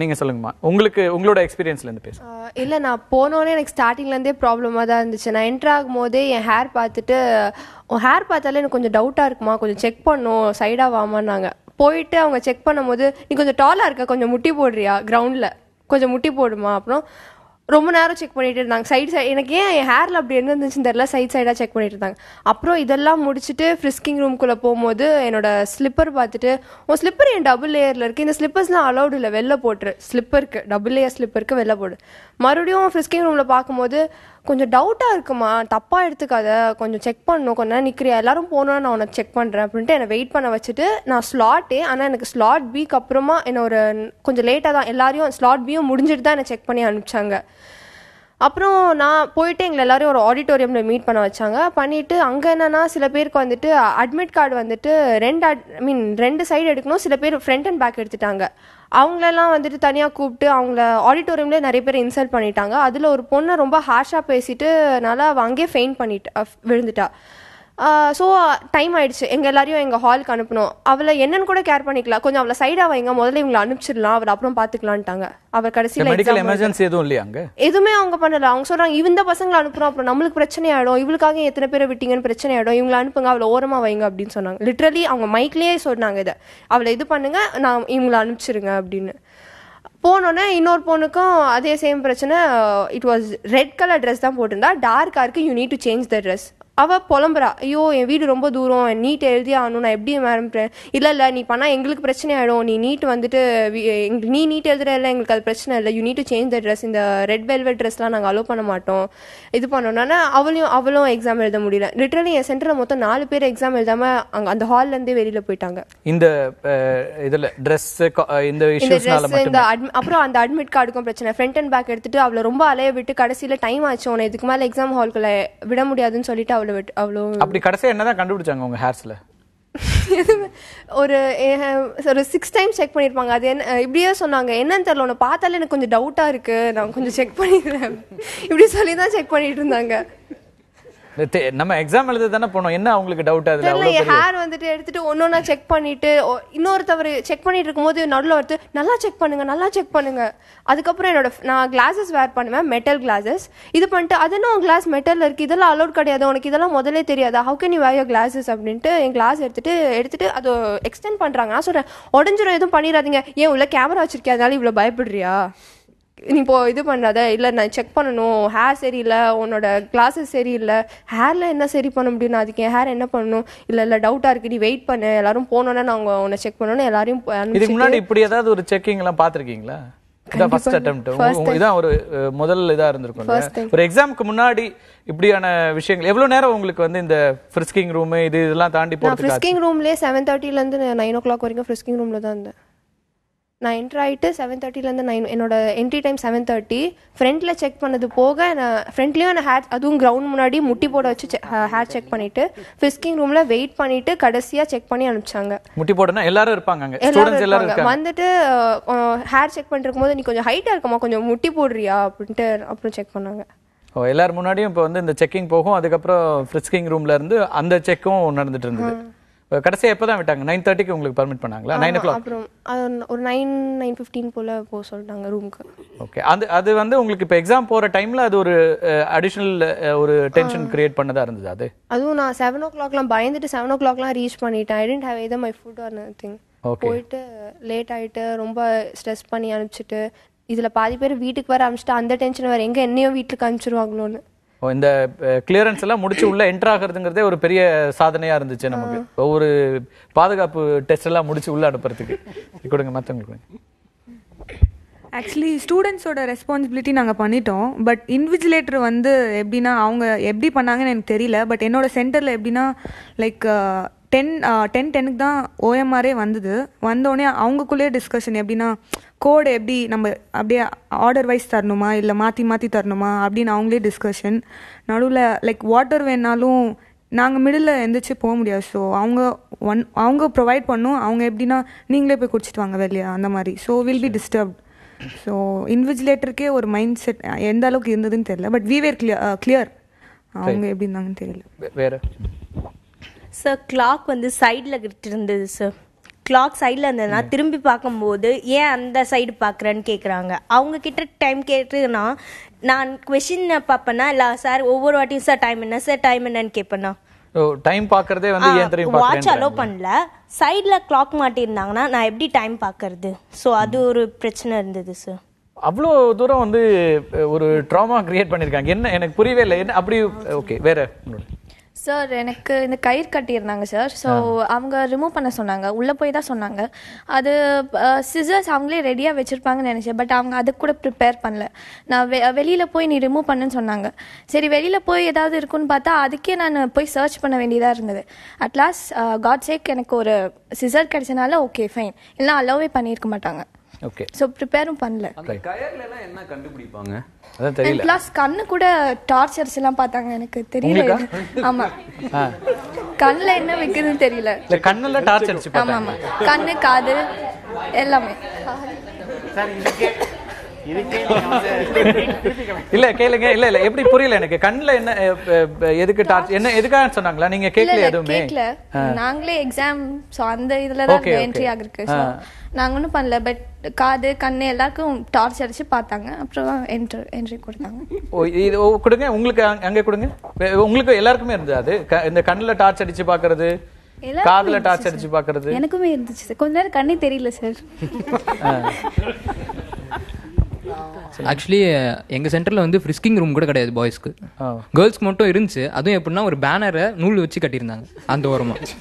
நீங்கள் சொல்லுங்கம்மா உங்களுக்கு உங்களோட எக்ஸ்பீரியன்ஸ்லேருந்து பேச இல்லை நான் போனோடனே எனக்கு ஸ்டார்டிங்லேருந்தே ப்ராப்ளமாக தான் இருந்துச்சு நான் என்ட்ரு ஆகும் போதே என் ஹேர் பார்த்துட்டு ஹேர் பார்த்தாலே எனக்கு கொஞ்சம் டவுட்டாக இருக்குமா கொஞ்சம் செக் பண்ணோம் சைடாக வாமான்னாங்க போயிட்டு அவங்க செக் பண்ணும்போது நீ கொஞ்சம் டாலாக இருக்க கொஞ்சம் முட்டி போடுறியா கிரவுண்டில் கொஞ்சம் முட்டி போடுமா அப்புறம் ரொம்ப நேரம் செக் பண்ணிட்டு இருந்தாங்க சைடு சைடு எனக்கு ஏன் என் ஹேரில் அப்படி என்ன இருந்துச்சுன்னு தெரில சைட் சைடாக செக் பண்ணிட்டு இருந்தாங்க அப்புறம் இதெல்லாம் முடிச்சுட்டு ஃப்ரிஸ்கிங் ரூம்குள்ளே போகும்போது என்னோட ஸ்லிப்பர் பார்த்துட்டு உன் ஸ்லிப்பர் என் டபுள் லேயரில் இருக்குது இந்த ஸ்லிப்பர்ஸ்லாம் அலௌடு இல்லை வெளில போட்டுரு ஸ்லிப்பருக்கு டபுள் லேயர் ஸ்லிப்பருக்கு வெளில போடு மறுபடியும் ஃப்ரிஸ்கிங் ரூமில் பார்க்கும்போது கொஞ்சம் டவுட்டாக இருக்குமா தப்பாக எடுத்துக்காத கொஞ்சம் செக் பண்ணணும் கொஞ்ச நேரம் நிற்கிறியா எல்லாரும் போனால் நான் உனக்கு செக் பண்ணுறேன் அப்படின்ட்டு என்னை வெயிட் பண்ண வச்சுட்டு நான் ஸ்லாட்டு ஆனால் எனக்கு ஸ்லாட் பிக்கு அப்புறமா என்னை ஒரு கொஞ்சம் லேட்டாக தான் எல்லாரையும் ஸ்லாட் பியும் முடிஞ்சிட்டு தான் என்னை செக் பண்ணி அனுப்பிச்சாங்க அப்புறம் நான் போயிட்டு எங்களை எல்லாரையும் ஒரு ஆடிட்டோரியமில் மீட் பண்ண வச்சாங்க பண்ணிவிட்டு அங்கே என்னென்னா சில பேருக்கு வந்துட்டு அட்மிட் கார்டு வந்துட்டு ரெண்டு அட் மீன் ரெண்டு சைடு எடுக்கணும் சில பேர் ஃப்ரண்ட் அண்ட் பேக் எடுத்துட்டாங்க அவங்களெல்லாம் வந்துட்டு தனியாக கூப்பிட்டு அவங்கள ஆடிட்டோரியம்லேயே நிறைய பேர் இன்சல்ட் பண்ணிட்டாங்க அதில் ஒரு பொண்ணை ரொம்ப ஹார்ஷாக பேசிட்டு நல்லா அவள் அங்கேயே ஃபெயின் பண்ணிட்டு விழுந்துட்டா ஸோ டைம் ஆயிடுச்சு எங்கள் எல்லாரையும் எங்கள் ஹாலுக்கு அனுப்பணும் அவளை என்னன்னு கூட கேர் பண்ணிக்கலாம் கொஞ்சம் அவளை சைடாக வைங்க முதல்ல இவங்களை அனுப்பிச்சிடலாம் அவளை அப்புறம் பார்த்துக்கலான்ட்டாங்க அவர் கடைசியில் மெடிக்கல் எமர்ஜென்சி எதுவும் இல்லையா எதுவுமே அவங்க பண்ணல அவங்க சொல்கிறாங்க இந்த பசங்களை அனுப்புறோம் அப்புறம் நம்மளுக்கு பிரச்சனை ஆகிடும் இவளுக்காக எத்தனை பேரை விட்டீங்கன்னு பிரச்சனை ஆகிடும் இவங்களை அனுப்புங்க அவளை ஓரமாக வைங்க அப்படின்னு சொன்னாங்க லிட்ரலி அவங்க மைக்லேயே சொன்னாங்க இதை அவளை இது பண்ணுங்க நான் இவங்களை அனுப்பிச்சிருங்க அப்படின்னு போனோடனே இன்னொரு பொண்ணுக்கும் அதே சேம் பிரச்சனை it was red colour dress தான் போட்டிருந்தா டார்க்காக இருக்குது you need to change the dress அவள் புலம்புறா ஐயோ என் வீடு ரொம்ப தூரம் நீட் எழுதி ஆகணும் நான் எப்படி மேம் இல்லை இல்லை நீ பண்ணால் எங்களுக்கு பிரச்சனை ஆகிடும் நீ நீட் வந்துட்டு நீ நீட் எழுதுற இல்லை எங்களுக்கு அது பிரச்சனை இல்லை you need to change the dress இந்த ரெட் வெல்வெட் ட்ரெஸ்லாம் நாங்கள் அலோவ் பண்ண மாட்டோம் இது பண்ணோன்னா அவளையும் அவளும் எக்ஸாம் எழுத முடியல லிட்டரலி என் சென்டரில் மொத்தம் நாலு பேர் எக்ஸாம் எழுதாமல் அங்கே அந்த ஹால்லேருந்தே வெளியில் போயிட்டாங்க இந்த இதில் ட்ரெஸ் இந்த இந்த அப்புறம் அந்த அட்மிட் கார்டுக்கும் பிரச்சனை ஃப்ரண்ட் அண்ட் பேக் எடுத்துட்டு அவளை ரொம்ப அலைய விட்டு கடைசியில் டைம் ஆச்சு உன்னை இதுக்கு மேலே எக்ஸாம் ஹால்குள்ளே விட முடியாதுன்னு சொல்லிட்டு அவ்வளோ அவ்வளோ அப்படி கடைசியாக என்னதான் கண்டுபிடிச்சாங்க உங்கள் ஹேர்ஸில் ஒரு ஒரு சிக்ஸ் டைம் செக் பண்ணியிருப்பாங்க அது என்ன இப்படியே சொன்னாங்க என்னன்னு தெரியல உன்னை பார்த்தாலே எனக்கு கொஞ்சம் டவுட்டாக இருக்குது நான் கொஞ்சம் செக் பண்ணிடுறேன் இப்படி சொல்லி தான் செக் பண்ணிட்டு இருந்தாங்க நம்ம எக்ஸாம் எழுத தானே போனோம் என்ன அவங்களுக்கு டவுட் அதுல அவ்வளவு ஹேர் வந்துட்டு எடுத்துட்டு ஒன்னொன்னா செக் பண்ணிட்டு இன்னொரு தவறு செக் பண்ணிட்டு இருக்கும்போது நடுல வந்து நல்லா செக் பண்ணுங்க நல்லா செக் பண்ணுங்க அதுக்கப்புறம் என்னோட நான் கிளாஸஸ் வேர் பண்ணுவேன் மெட்டல் கிளாஸஸ் இது பண்ணிட்டு அது என்ன கிளாஸ் மெட்டல் இருக்கு இதெல்லாம் அலோட் கிடையாது உனக்கு இதெல்லாம் முதலே தெரியாது how can you wear your glasses அப்படின்ட்டு என் கிளாஸ் எடுத்துட்டு எடுத்துட்டு அது எக்ஸ்டெண்ட் பண்றாங்க நான் சொல்றேன் உடஞ்சிரும் எதுவும் பண்ணிடாதீங்க ஏன் உள்ள கேமரா வச்சிருக்கே அதனால இவ்வளவு பயப்படுறியா நீ இப்போ இது பண்ணாத இல்லை நான் செக் பண்ணணும் ஹேர் சரியில்லை உன்னோட கிளாஸஸ் சரியில்லை ஹேரில் என்ன சரி பண்ண முடியும் அதுக்கு என் ஹேர் என்ன பண்ணணும் இல்லை இல்லை டவுட்டாக இருக்கு நீ வெயிட் பண்ணு எல்லாரும் போனோன்னா நாங்கள் உன்னை செக் பண்ணணும்னு எல்லாரையும் இதுக்கு முன்னாடி இப்படி ஏதாவது ஒரு செக்கிங்லாம் பார்த்துருக்கீங்களா இதான் ஒரு முதல் இதா இருந்திருக்கும் ஒரு எக்ஸாமுக்கு முன்னாடி இப்படியான விஷயங்கள் எவ்வளவு நேரம் உங்களுக்கு வந்து இந்த ஃப்ரிஸ்கிங் ரூம் இது இதெல்லாம் தாண்டி போறது ஃப்ரிஸ்கிங் ரூம்லயே செவன் தேர்ட்டில இருந்து நைன் ஓ கிளாக் வரைக்கும் ஃப்ரிஸ்கிங் ரூம்ல தான் இருந்தேன் நான் என்ட்ரு ஆகிட்டு செவன் தேர்ட்டிலேருந்து நைன் என்னோட என்ட்ரி டைம் செவன் தேர்ட்டி ஃப்ரெண்டில் செக் பண்ணது போக நான் ஃப்ரெண்ட்லேயும் நான் ஹேர் அதுவும் கிரவுண்ட் முன்னாடி முட்டி போட வச்சு ஹேர் செக் பண்ணிட்டு ஃபிஸ்கிங் ரூமில் வெயிட் பண்ணிட்டு கடைசியாக செக் பண்ணி அனுப்பிச்சாங்க முட்டி போடனா எல்லாரும் இருப்பாங்க எல்லாரும் இருப்பாங்க வந்துட்டு ஹேர் செக் பண்ணிருக்கும் போது நீ கொஞ்சம் ஹைட்டாக இருக்குமா கொஞ்சம் முட்டி போடுறியா அப்படின்ட்டு அப்புறம் செக் பண்ணாங்க ஓ எல்லார் முன்னாடியும் இப்போ வந்து இந்த செக்கிங் போகும் அதுக்கப்புறம் ஃப்ரிஸ்கிங் ரூம்ல இருந்து அந்த செக்கும் நடந்துட்டு இருந்தது கடைசியாக எப்போ தான் விட்டாங்க நைன் தேர்ட்டிக்கு உங்களுக்கு பர்மிட் பண்ணாங்களா நைன் ஓ கிளாக் அப்புறம் அது ஒரு நைன் நைன் ஃபிஃப்டின் போல் போக சொல்லிட்டாங்க ரூமுக்கு ஓகே அது அது வந்து உங்களுக்கு இப்போ எக்ஸாம் போகிற டைமில் அது ஒரு அடிஷ்னல் ஒரு டென்ஷன் கிரியேட் பண்ணதாக இருந்தது அது அதுவும் நான் செவன் ஓ கிளாக்லாம் பயந்துட்டு செவன் ஓ கிளாக்லாம் ரீச் பண்ணிட்டேன் I didn't have either my food or thing போயிட்டு லேட் ஆகிட்டு ரொம்ப ஸ்ட்ரெஸ் பண்ணி அனுப்பிச்சிட்டு இதில் பாதி பேர் வீட்டுக்கு வர அனுப்பிச்சிட்டு அந்த டென்ஷன் வேறு எங்கே என்னையும் வீட்டுக்கு அனுப்பிச்சிருவாங்களோன்னு இந்த கிளியரன்ஸ் எல்லாம் முடிச்சு உள்ள என்டர் ஆகிறதுங்கிறதே ஒரு பெரிய சாதனையா இருந்துச்சு நமக்கு ஒவ்வொரு பாதுகாப்பு டெஸ்ட் எல்லாம் முடிச்சு உள்ள அனுப்புறதுக்கு கொடுங்க மற்றவங்களுக்கு ஆக்சுவலி ஸ்டூடெண்ட்ஸோட ரெஸ்பான்சிபிலிட்டி நாங்கள் பண்ணிட்டோம் பட் இன்விஜிலேட்டர் வந்து எப்படின்னா அவங்க எப்படி பண்ணாங்கன்னு எனக்கு தெரியல பட் என்னோட சென்டரில் எப்படின்னா லைக் டென் டென் டெனுக்கு தான் ஓஎம்ஆரே வந்தது வந்தோடனே அவங்கக்குள்ளேயே டிஸ்கஷன் எப்படின்னா கோடு எப்படி நம்ம அப்படியே ஆர்டர் வைஸ் தரணுமா இல்லை மாற்றி மாற்றி தரணுமா அப்படின்னு அவங்களே டிஸ்கஷன் நடுவில் லைக் வாட்டர் வேணாலும் நாங்கள் மிடில் எந்திரிச்சு போக முடியாது ஸோ அவங்க ஒன் அவங்க ப்ரொவைட் பண்ணும் அவங்க எப்படின்னா நீங்களே போய் குடிச்சிட்டு வாங்க வெளியே அந்த மாதிரி so will be disturbed so இன்விஜிலேட்டருக்கே ஒரு மைண்ட் செட் எந்த அளவுக்கு இருந்ததுன்னு தெரியல but we were clear clear அவங்க எப்படி இருந்தாங்கன்னு தெரியல வேறு சார் கிளாக் வந்து சைடில் இருந்தது சார் கிளாக் சைடில் இருந்ததுன்னா திரும்பி பார்க்கும்போது ஏன் அந்த சைடு பார்க்குறேன்னு கேட்குறாங்க அவங்க கிட்ட டைம் கேட்டுனா நான் கொஷின் பார்ப்பேன்னா இல்லை சார் ஒவ்வொரு வாட்டியும் சார் டைம் என்ன சார் டைம் என்னன்னு கேட்பேன்னா டைம் பார்க்கறதே வந்து வாட்ச் அலோ பண்ணல சைடில் கிளாக் மாட்டியிருந்தாங்கன்னா நான் எப்படி டைம் பார்க்கறது ஸோ அது ஒரு பிரச்சனை இருந்தது சார் அவ்வளோ தூரம் வந்து ஒரு ட்ராமா கிரியேட் பண்ணியிருக்காங்க என்ன எனக்கு புரியவே இல்லை என்ன அப்படி ஓகே வேற சார் எனக்கு இந்த கயிறு கட்டியிருந்தாங்க சார் ஸோ அவங்க ரிமூவ் பண்ண சொன்னாங்க உள்ளே போய் தான் சொன்னாங்க அது சிசர்ஸ் அவங்களே ரெடியாக வச்சுருப்பாங்கன்னு நினச்சேன் பட் அவங்க அது கூட ப்ரிப்பேர் பண்ணல நான் வெ வெளியில் போய் நீ ரிமூவ் பண்ணுன்னு சொன்னாங்க சரி வெளியில் போய் ஏதாவது இருக்குன்னு பார்த்தா அதுக்கே நான் போய் சர்ச் பண்ண வேண்டியதாக இருந்தது அட்லாஸ்ட் காட் சேக் எனக்கு ஒரு சிசர் கிடச்சனால ஓகே ஃபைன் இல்லைனா அலோவே பண்ணியிருக்க மாட்டாங்க ஓகே ஸோ ப்ரிப்பேரும் பண்ணல கயர்லாம் என்ன கண்டுபிடிப்பாங்க அதான் தெரியல ப்ளஸ் கண்ணு கூட டார்ச்சர்ஸ் எல்லாம் பார்த்தாங்க எனக்கு தெரியல ஆமா கண்ணுல என்ன வைக்கிறதுன்னு தெரியல இல்ல கண்ணுல டார்ச்சர் ஆமா ஆமா கண்ணு காது எல்லாமே இல்ல கேளுங்க இல்ல இல்ல எப்படி புரியல எனக்கு கண்ணுல என்ன எதுக்கு டார்ச் என்ன எதுக்காக சொன்னாங்களா நீங்க கேட்கல எதுவுமே நாங்களே எக்ஸாம் சோ அந்த இதுல தான் என்ட்ரி ஆகிருக்கு நாங்க ஒன்றும் பண்ணல பட் காது கண்ணு எல்லாருக்கும் டார்ச் அடிச்சு பார்த்தாங்க அப்புறம் என்ட்ரி என்ட்ரி கொடுத்தாங்க ஓ இது கொடுங்க உங்களுக்கு அங்க கொடுங்க உங்களுக்கு எல்லாருக்குமே இருந்தது அது இந்த கண்ணுல டார்ச் அடிச்சு பார்க்கறது காதுல டார்ச் அடிச்சு பாக்குறது எனக்குமே இருந்துச்சு கொஞ்ச நேரம் கண்ணே தெரியல சார் ஆக்சுவலி எங்கள் சென்டரில் வந்து ஃப்ரிஸ்கிங் ரூம் கூட கிடையாது பாய்ஸ்க்கு கேர்ள்ஸ்க்கு மட்டும் இருந்துச்சு அதுவும் எப்படின்னா ஒரு பேனரை நூல் வச்சு கட்டியிருந்தாங்க அந்த ஓரமாக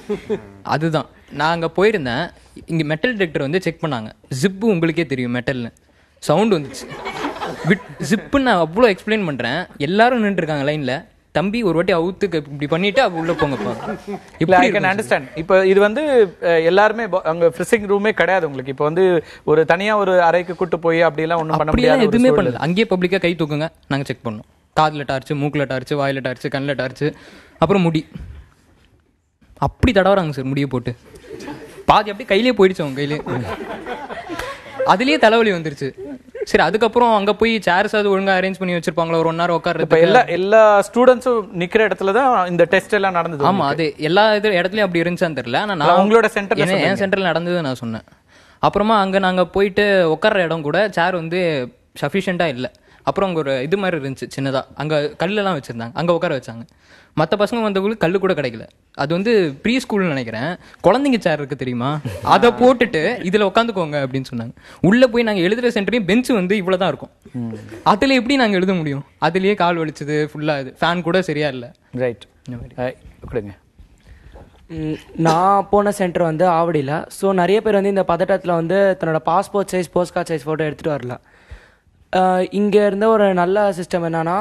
அதுதான் நான் அங்கே போயிருந்தேன் இங்கே மெட்டல் டிடெக்டர் வந்து செக் பண்ணாங்க ஜிப்பு உங்களுக்கே தெரியும் மெட்டல்னு சவுண்ட் வந்துச்சு விட் ஜிப்புன்னு நான் அவ்வளோ எக்ஸ்பிளைன் பண்ணுறேன் எல்லாரும் நின்றுருக்காங்க லைனில் தம்பி ஒரு வாட்டி அவுத்துக்கு இப்படி பண்ணிட்டு அவ உள்ள போங்கப்பா இப்போ ஐ கேன் அண்டர்ஸ்டாண்ட் இப்போ இது வந்து எல்லாருமே அங்க ஃப்ரிசிங் ரூமே கிடையாது உங்களுக்கு இப்போ வந்து ஒரு தனியா ஒரு அறைக்கு கூட்டு போய் அப்படிலாம் ஒன்றும் பண்ண முடியாது எதுவுமே பண்ணல அங்கேயே பப்ளிக்கா கை தூக்குங்க நாங்க செக் பண்ணோம் காதுல டார்ச்சு மூக்கில் டார்ச்சு வாயில் டார்ச்சு கண்ணில் டார்ச்சு அப்புறம் முடி அப்படி தடவறாங்க சார் முடியை போட்டு பாதி அப்படியே கையிலே போயிடுச்சு அவங்க கையிலே அதுலேயே தலைவலி வந்துருச்சு சரி அதுக்கப்புறம் அங்க போய் சேர்ஸ் அது ஒழுங்கா அரேஞ்ச் பண்ணி வச்சிருப்பாங்களா ஒரு ஒன் ஹவர் உட்கார்றது எல்லா எல்லா ஸ்டூடெண்ட்ஸும் நிக்கிற இடத்துல தான் இந்த டெஸ்ட் எல்லாம் நடந்தது ஆமா அது எல்லா இது இடத்துலயும் அப்படி இருந்துச்சான்னு தெரியல ஆனா நான் உங்களோட சென்டர் என் சென்டர்ல நடந்தது நான் சொன்னேன் அப்புறமா அங்க நாங்க போயிட்டு உட்கார்ற இடம் கூட சேர் வந்து சஃபிஷியண்டா இல்லை அப்புறம் அங்கே ஒரு இது மாதிரி இருந்துச்சு சின்னதாக அங்கே கல்லெல்லாம் வச்சுருந்தாங்க அங்கே உட்கார வச்சாங்க மற்ற பசங்க வந்தவங்களுக்கு கல் கூட கிடைக்கல அது வந்து ப்ரீ ஸ்கூல்னு நினைக்கிறேன் குழந்தைங்க சேர் இருக்குது தெரியுமா அதை போட்டுட்டு இதில் உட்காந்துக்கோங்க அப்படின்னு சொன்னாங்க உள்ளே போய் நாங்கள் எழுதுகிற சென்டரையும் பெஞ்சு வந்து இவ்வளோ தான் இருக்கும் அதில் எப்படி நாங்கள் எழுத முடியும் அதுலேயே கால் வலிச்சது ஃபுல்லாக இது ஃபேன் கூட சரியா இல்லை ரைட் கொடுங்க நான் போன சென்டர் வந்து ஆவடியில் ஸோ நிறைய பேர் வந்து இந்த பதட்டத்தில் வந்து தன்னோட passport size postcard size photo எடுத்துகிட்டு வரல இங்கே இருந்த ஒரு நல்ல சிஸ்டம் என்னென்னா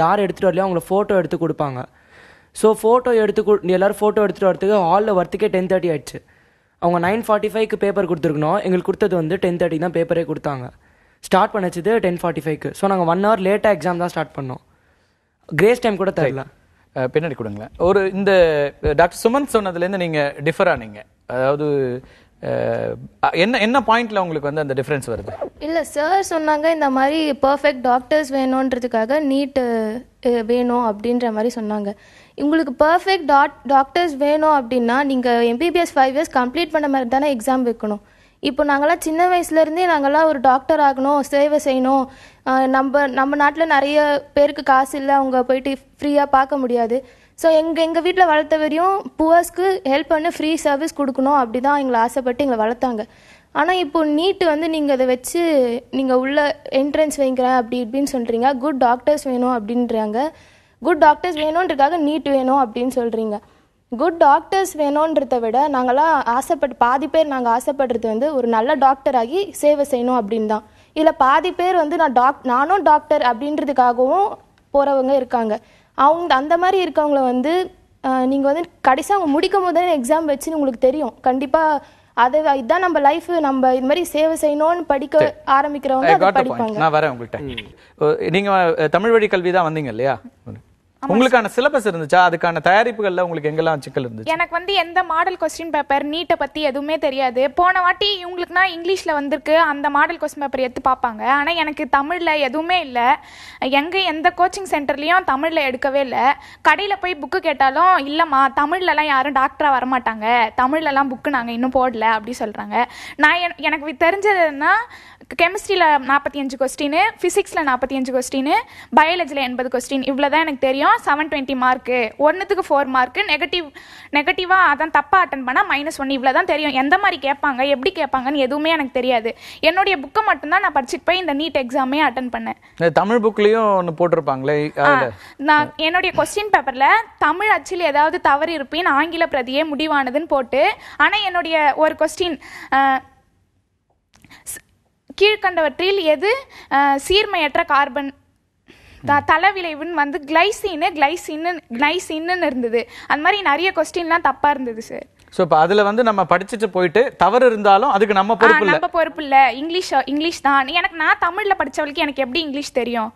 யார் எடுத்துகிட்டு வரலையோ அவங்கள ஃபோட்டோ எடுத்து கொடுப்பாங்க ஸோ ஃபோட்டோ எடுத்து கொடு எல்லோரும் ஃபோட்டோ எடுத்துகிட்டு வரத்துக்கு ஹாலில் வரத்துக்கே டென் தேர்ட்டி ஆயிடுச்சு அவங்க நைன் ஃபார்ட்டி ஃபைவ்க்கு பேப்பர் கொடுத்துருக்கணும் எங்களுக்கு கொடுத்தது வந்து டென் தேர்ட்டி தான் பேப்பரே கொடுத்தாங்க ஸ்டார்ட் பண்ணிச்சது டென் ஃபார்ட்டி ஃபைவ்க்கு ஸோ நாங்கள் ஒன் ஹவர் லேட்டாக எக்ஸாம் தான் ஸ்டார்ட் பண்ணோம் கிரேஸ் டைம் கூட தெரியல பின்னாடி கொடுங்களேன் ஒரு இந்த டாக்டர் சுமன் சொன்னதுலேருந்து நீங்கள் டிஃபர் ஆனீங்க அதாவது என்ன என்ன பாயிண்ட்ல உங்களுக்கு வந்து அந்த டிஃபரன்ஸ் வருது இல்ல சார் சொன்னாங்க இந்த மாதிரி பர்ஃபெக்ட் டாக்டர்ஸ் வேணும்ன்றதுக்காக நீட் வேணும் அப்படின்ற மாதிரி சொன்னாங்க உங்களுக்கு பெர்ஃபெக்ட் டாட் டாக்டர்ஸ் வேணும் அப்படின்னா நீங்கள் எம்பிபிஎஸ் ஃபைவ் இயர்ஸ் கம்ப்ளீட் பண்ண மாதிரி தானே எக்ஸாம் வைக்கணும் இப்போ நாங்கள்லாம் சின்ன வயசுலேருந்தே நாங்களாம் ஒரு டாக்டர் ஆகணும் சேவை செய்யணும் நம்ம நம்ம நாட்டில் நிறைய பேருக்கு காசு இல்லை அவங்க போயிட்டு ஃப்ரீயாக பார்க்க முடியாது ஸோ எங்கள் எங்கள் வீட்டில் வளர்த்த வரையும் புவர்ஸ்க்கு ஹெல்ப் பண்ணி ஃப்ரீ சர்வீஸ் கொடுக்கணும் அப்படி தான் எங்களை ஆசைப்பட்டு எங்களை வளர்த்தாங்க ஆனால் இப்போ நீட்டு வந்து நீங்கள் அதை வச்சு நீங்கள் உள்ள என்ட்ரன்ஸ் வைக்கிறேன் அப்படி இப்படின்னு சொல்கிறீங்க குட் டாக்டர்ஸ் வேணும் அப்படின்றாங்க குட் டாக்டர்ஸ் வேணுன்றதுக்காக நீட் வேணும் அப்படின்னு சொல்கிறீங்க குட் டாக்டர்ஸ் வேணுன்றதை விட நாங்களாம் ஆசைப்பட்டு பாதி பேர் நாங்கள் ஆசைப்படுறது வந்து ஒரு நல்ல டாக்டர் ஆகி சேவை செய்யணும் அப்படின்னு தான் இதில் பாதி பேர் வந்து நான் டாக் நானும் டாக்டர் அப்படின்றதுக்காகவும் போகிறவங்க இருக்காங்க அவங்க அந்த மாதிரி இருக்கவங்கள வந்து நீங்கள் வந்து கடைசியாக அவங்க முடிக்கும் போது எக்ஸாம் வச்சுன்னு உங்களுக்கு தெரியும் கண்டிப்பாக அதை இதுதான் நம்ம லைஃப் நம்ம இது மாதிரி சேவை செய்யணும்னு படிக்க ஆரம்பிக்கிறவங்க படிப்பாங்க நான் வரேன் உங்கள்கிட்ட நீங்கள் தமிழ் வழி கல்வி தான் வந்தீங்க இல்லையா உங்களுக்கான சிலபஸ் இருந்துச்சா அதுக்கான தயாரிப்புகள்ல உங்களுக்கு எங்கெல்லாம் சிக்கல் இருந்துச்சு எனக்கு வந்து எந்த மாடல் கொஸ்டின் பேப்பர் நீட்டை பத்தி எதுவுமே தெரியாது போன வாட்டி இவங்களுக்குனா இங்கிலீஷ்ல வந்திருக்கு அந்த மாடல் கொஸ்டின் பேப்பர் எடுத்து பார்ப்பாங்க ஆனா எனக்கு தமிழ்ல எதுவுமே இல்ல எங்க எந்த கோச்சிங் சென்டர்லயும் தமிழ்ல எடுக்கவே இல்ல கடையில போய் புக்கு கேட்டாலும் இல்லம்மா தமிழ்லலாம் யாரும் டாக்டரா வரமாட்டாங்க தமிழ்லலாம் புக்கு நாங்க இன்னும் போடல அப்படி சொல்றாங்க நான் எனக்கு தெரிஞ்சதுன்னா கெமிஸ்ட்ரியில் நாற்பத்தி அஞ்சு கொஸ்டின் ஃபிசிக்ஸில் நாற்பத்தி அஞ்சு கொஸ்டின் பயாலஜியில் எண்பது கொஸ்டின் இவ்வளோ தான் எனக்கு தெரியும் பண்ணால் செவன் டுவெண்ட்டி மார்க்கு ஒன்றுத்துக்கு ஃபோர் மார்க்கு நெகட்டிவ் நெகட்டிவாக அதான் தப்பாக அட்டன் பண்ணால் மைனஸ் ஒன் இவ்வளோ தான் தெரியும் எந்த மாதிரி கேட்பாங்க எப்படி கேட்பாங்கன்னு எதுவுமே எனக்கு தெரியாது என்னுடைய புக்கை மட்டும்தான் நான் படிச்சுட்டு போய் இந்த நீட் எக்ஸாமே அட்டன் பண்ணேன் தமிழ் புக்லேயும் ஒன்று போட்டிருப்பாங்களே நான் என்னுடைய கொஸ்டின் பேப்பரில் தமிழ் அச்சில் ஏதாவது தவறு இருப்பேன் ஆங்கில பிரதியே முடிவானதுன்னு போட்டு ஆனால் என்னுடைய ஒரு கொஸ்டின் கீழ்கண்டவற்றில் எது சீர்மையற்ற கார்பன் தலைவிளைவுன்னு வந்து கிளைசின்னு கிளைசின்னு கிளைசின்னு இருந்தது அந்த மாதிரி நிறைய கொஸ்டின்லாம் தப்பா இருந்தது சார் ஸோ இப்போ அதில் வந்து நம்ம படிச்சுட்டு போயிட்டு தவறு இருந்தாலும் அதுக்கு நம்ம பொறுப்பு இல்லை நம்ம பொறுப்பு இல்லை இங்கிலீஷ் இங்கிலீஷ் தான் எனக்கு நான் தமிழில் படித்தவளுக்கு எனக்கு எப்படி இங்கிலீஷ் தெரியும்